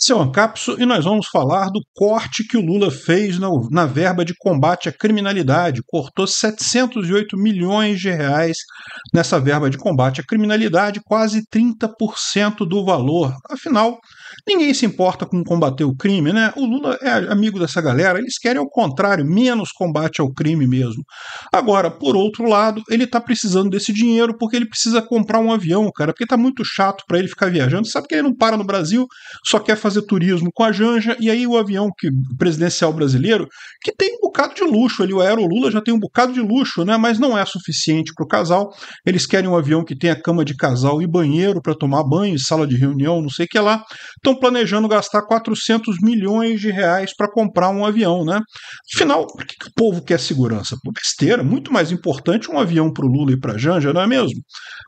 Seu é Ancapso e nós vamos falar do corte que o Lula fez na, na verba de combate à criminalidade. Cortou 708 milhões de reais nessa verba de combate à criminalidade, quase 30% do valor. Afinal, ninguém se importa com combater o crime, né? O Lula é amigo dessa galera, eles querem ao contrário, menos combate ao crime mesmo. Agora, por outro lado, ele está precisando desse dinheiro porque ele precisa comprar um avião, cara, porque está muito chato para ele ficar viajando. Sabe que ele não para no Brasil, só quer fazer fazer turismo com a Janja, e aí o avião que presidencial brasileiro, que tem um bocado de luxo, ali o Aero Lula já tem um bocado de luxo, né? mas não é suficiente para o casal. Eles querem um avião que tenha cama de casal e banheiro para tomar banho, sala de reunião, não sei o que lá. Estão planejando gastar 400 milhões de reais para comprar um avião. Né? Afinal, por que, que o povo quer segurança? Por besteira, muito mais importante um avião para o Lula e para a Janja, não é mesmo?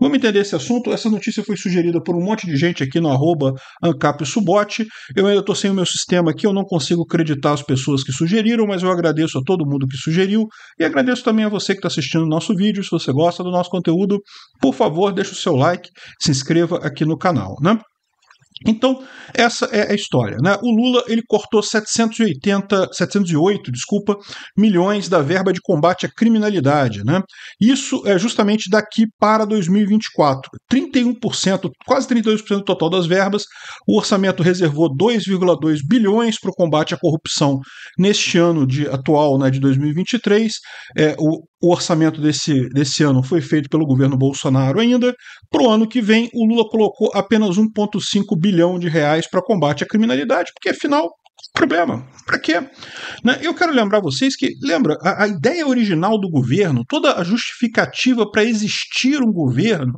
Vamos entender esse assunto. Essa notícia foi sugerida por um monte de gente aqui no arroba Ancap Subote. Eu ainda estou sem o meu sistema aqui, eu não consigo acreditar as pessoas que sugeriram, mas eu agradeço a todo mundo que sugeriu e agradeço também a você que está assistindo o nosso vídeo. Se você gosta do nosso conteúdo, por favor, deixe o seu like, se inscreva aqui no canal. Né? Então, essa é a história. Né? O Lula ele cortou 780, 708 desculpa, milhões da verba de combate à criminalidade. Né? Isso é justamente daqui para 2024. 31%, quase 32% do total das verbas. O orçamento reservou 2,2 bilhões para o combate à corrupção neste ano de atual, né, de 2023. É, o o orçamento desse, desse ano foi feito pelo governo Bolsonaro ainda. Para o ano que vem, o Lula colocou apenas 1,5 bilhão de reais para combate à criminalidade, porque afinal problema. Para quê? Né? Eu quero lembrar vocês que, lembra, a, a ideia original do governo, toda a justificativa para existir um governo,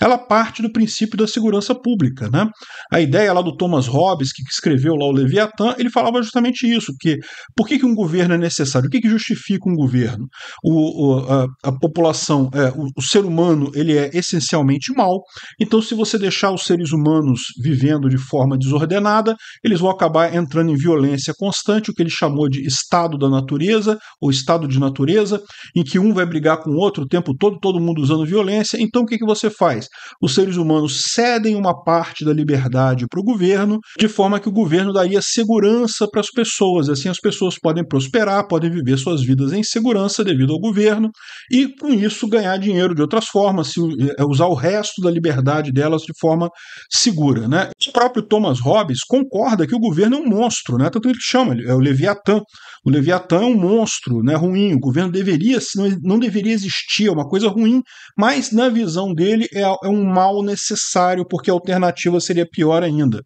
ela parte do princípio da segurança pública. Né? A ideia lá do Thomas Hobbes, que, escreveu lá o Leviatã, ele falava justamente isso, que por que, que um governo é necessário? O que, que justifica um governo? O, o a, a, população, é, o, o ser humano, ele é essencialmente mal, então se você deixar os seres humanos vivendo de forma desordenada, eles vão acabar entrando em violência violência constante, o que ele chamou de estado da natureza ou estado de natureza, em que um vai brigar com o outro o tempo todo, todo mundo usando violência. Então o que, que você faz? Os seres humanos cedem uma parte da liberdade para o governo, de forma que o governo daria segurança para as pessoas. Assim as pessoas podem prosperar, podem viver suas vidas em segurança devido ao governo e com isso ganhar dinheiro de outras formas, se eh, usar o resto da liberdade delas de forma segura, né? O próprio Thomas Hobbes concorda que o governo é um monstro, né? tanto é ele chama, é o Leviatã. O Leviatã é um monstro, né, ruim, o governo deveria, não deveria existir, é uma coisa ruim, mas na visão dele é, é um mal necessário, porque a alternativa seria pior ainda.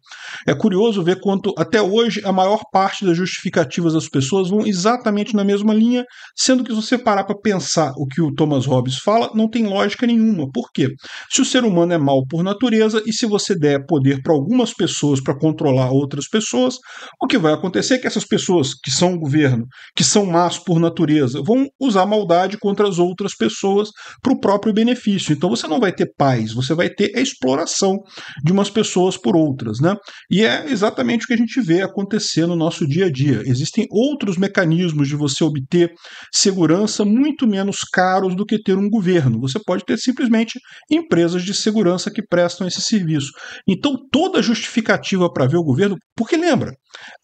É curioso ver quanto, até hoje, a maior parte das justificativas das pessoas vão exatamente na mesma linha, sendo que se você parar para pensar o que o Thomas Hobbes fala, não tem lógica nenhuma. Por quê? Se o ser humano é mal por natureza, e se você der poder para algumas pessoas para controlar outras pessoas, o que vai acontecer é que essas pessoas que são o governo, que são más por natureza, vão usar maldade contra as outras pessoas para o próprio benefício. Então você não vai ter paz, você vai ter a exploração de umas pessoas por outras. Né? E é exatamente o que a gente vê acontecer no nosso dia a dia. Existem outros mecanismos de você obter segurança muito menos caros do que ter um governo. Você pode ter simplesmente empresas de segurança que prestam esse serviço. Então toda justificativa para ver o governo, porque lembra,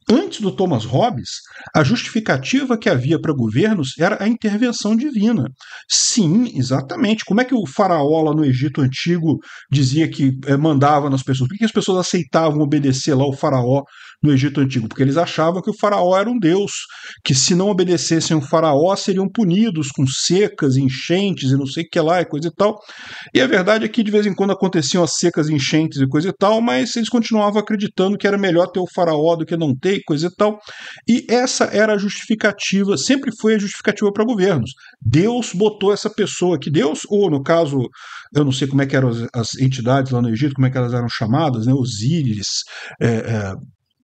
Antes do Thomas Hobbes, a justificativa que havia para governos era a intervenção divina. Sim, exatamente. Como é que o faraó lá no Egito Antigo dizia que eh, mandava nas pessoas? Por que as pessoas aceitavam obedecer lá o faraó no Egito Antigo, porque eles achavam que o faraó era um deus, que se não obedecessem o faraó seriam punidos com secas, enchentes e não sei o que lá e coisa e tal. E a verdade é que de vez em quando aconteciam as secas, enchentes e coisa e tal, mas eles continuavam acreditando que era melhor ter o faraó do que não ter e coisa e tal. E essa era a justificativa, sempre foi a justificativa para governos. Deus botou essa pessoa que Deus, ou no caso, eu não sei como é que eram as, as entidades lá no Egito, como é que elas eram chamadas, né? Osíris, é, é,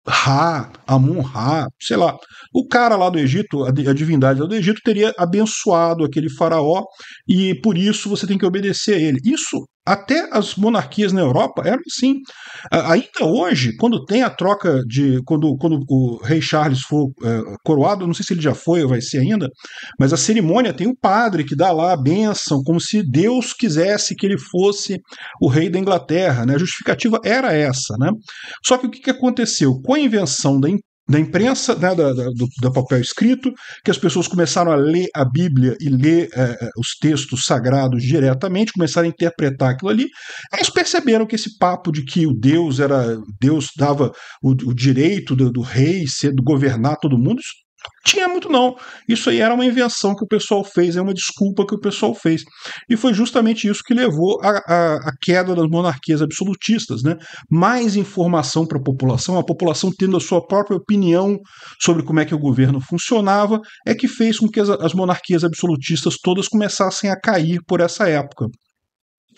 Ra, Amun Ra, sei lá. O cara lá do Egito, a, a divindade lá do Egito, teria abençoado aquele faraó e por isso você tem que obedecer a ele. Isso até as monarquias na Europa eram assim. Ainda hoje, quando tem a troca de. Quando, quando o rei Charles for é, coroado, não sei se ele já foi ou vai ser ainda, mas a cerimônia tem o padre que dá lá a bênção, como se Deus quisesse que ele fosse o rei da Inglaterra. Né? A justificativa era essa. Né? Só que o que aconteceu? Com a invenção da da imprensa, né, da, da, do, do, papel escrito, que as pessoas começaram a ler a Bíblia e ler é, é os textos sagrados diretamente, começaram a interpretar aquilo ali, eles perceberam que esse papo de que o Deus era Deus dava o, o direito do, do, rei ser do governar todo mundo, isso tinha muito não. Isso aí era uma invenção que o pessoal fez, é uma desculpa que o pessoal fez. E foi justamente isso que levou à queda das monarquias absolutistas. Né? Mais informação para a população, a população tendo a sua própria opinião sobre como é que o governo funcionava, é que fez com que as, as monarquias absolutistas todas começassem a cair por essa época.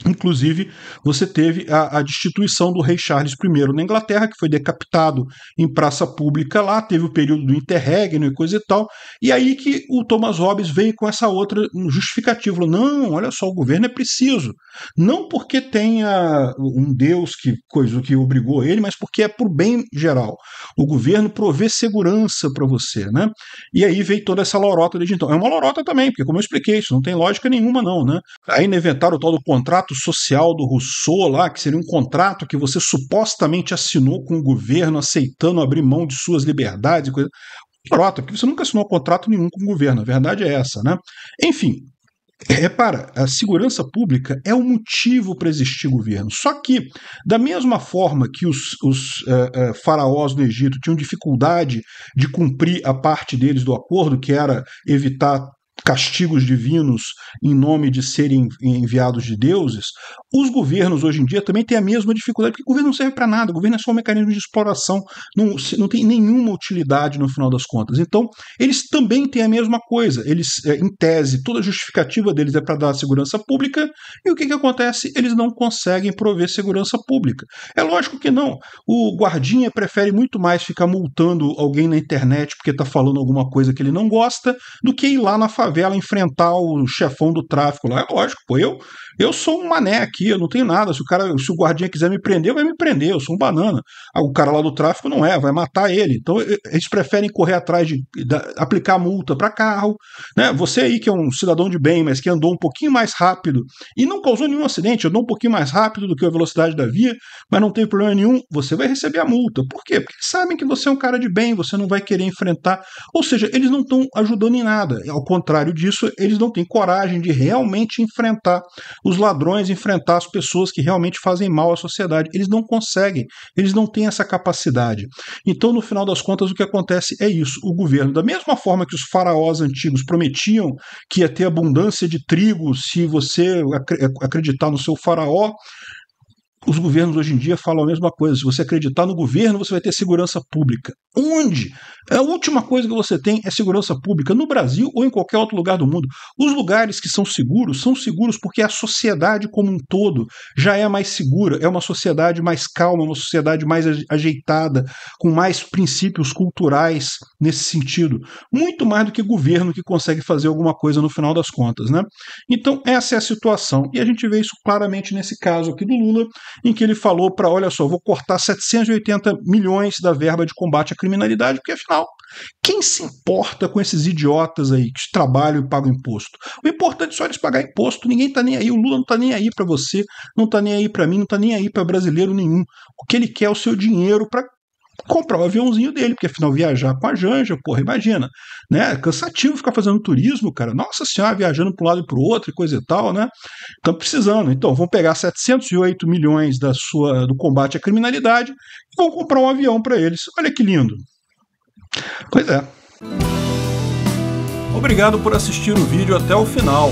Inclusive, você teve a, a, destituição do rei Charles I na Inglaterra, que foi decapitado em praça pública lá, teve o período do interregno e coisa e tal. E aí que o Thomas Hobbes veio com essa outra justificativa: não, olha só, o governo é preciso. Não porque tenha um Deus que coisa que obrigou ele, mas porque é por bem geral. O governo provê segurança para você, né? E aí veio toda essa lorota desde então. É uma lorota também, porque, como eu expliquei, isso não tem lógica nenhuma, não, né? Aí inventaram o tal do contrato contrato social do Rousseau lá, que seria um contrato que você supostamente assinou com o governo, aceitando abrir mão de suas liberdades e coisa. Prota, porque você nunca assinou contrato nenhum com o governo, a verdade é essa, né? Enfim, Repara, a segurança pública é o motivo para existir governo. Só que, da mesma forma que os, os uh, uh, faraós no Egito tinham dificuldade de cumprir a parte deles do acordo, que era evitar castigos divinos em nome de serem enviados de deuses, os governos hoje em dia também têm a mesma dificuldade, porque o governo não serve para nada, o governo é só um mecanismo de exploração, não, não tem nenhuma utilidade no final das contas. Então, eles também têm a mesma coisa, eles, é, em tese, toda a justificativa deles é para dar segurança pública, e o que, que acontece? Eles não conseguem prover segurança pública. É lógico que não, o guardinha prefere muito mais ficar multando alguém na internet porque está falando alguma coisa que ele não gosta, do que ir lá na favela favela enfrentar o chefão do tráfico lá. É lógico, pô, eu, eu sou um mané aqui, eu não tenho nada. Se o cara, se o guardinha quiser me prender, vai me prender, eu sou um banana. Ah, o cara lá do tráfico não é, vai matar ele. Então eles preferem correr atrás de, de aplicar multa para carro. Né? Você aí que é um cidadão de bem, mas que andou um pouquinho mais rápido e não causou nenhum acidente, andou um pouquinho mais rápido do que a velocidade da via, mas não tem problema nenhum, você vai receber a multa. Por quê? Porque sabem que você é um cara de bem, você não vai querer enfrentar. Ou seja, eles não estão ajudando em nada. Ao contrário, contrário disso, eles não têm coragem de realmente enfrentar os ladrões, enfrentar as pessoas que realmente fazem mal à sociedade. Eles não conseguem, eles não têm essa capacidade. Então, no final das contas, o que acontece é isso: o governo, da mesma forma que os faraós antigos prometiam que ia ter abundância de trigo se você acreditar no seu faraó, os governos hoje em dia falam a mesma coisa. Se você acreditar no governo, você vai ter segurança pública. Onde? A última coisa que você tem é segurança pública, no Brasil ou em qualquer outro lugar do mundo. Os lugares que são seguros são seguros porque é a sociedade como um todo já é mais segura, é uma sociedade mais calma, uma sociedade mais ajeitada, com mais princípios culturais nesse sentido, muito mais do que governo que consegue fazer alguma coisa no final das contas, né? Então, essa é a situação. E a gente vê isso claramente nesse caso aqui do Lula, em que ele falou para, olha só, vou cortar 780 milhões da verba de combate à criminalidade, porque afinal, quem se importa com esses idiotas aí que trabalham e pagam imposto? O importante só é eles pagar imposto, ninguém tá nem aí, o Lula não tá nem aí para você, não tá nem aí para mim, não tá nem aí para brasileiro nenhum. O que ele quer é o seu dinheiro para comprar o aviãozinho dele, porque afinal viajar com a Janja, porra, imagina, né? cansativo ficar fazendo turismo, cara. Nossa senhora, viajando para um lado e para o outro e coisa e tal, né? Estão precisando. Então, vão pegar 708 milhões da sua do combate à criminalidade e vão comprar um avião para eles. Olha que lindo. Pois é. Obrigado por assistir o vídeo até o final.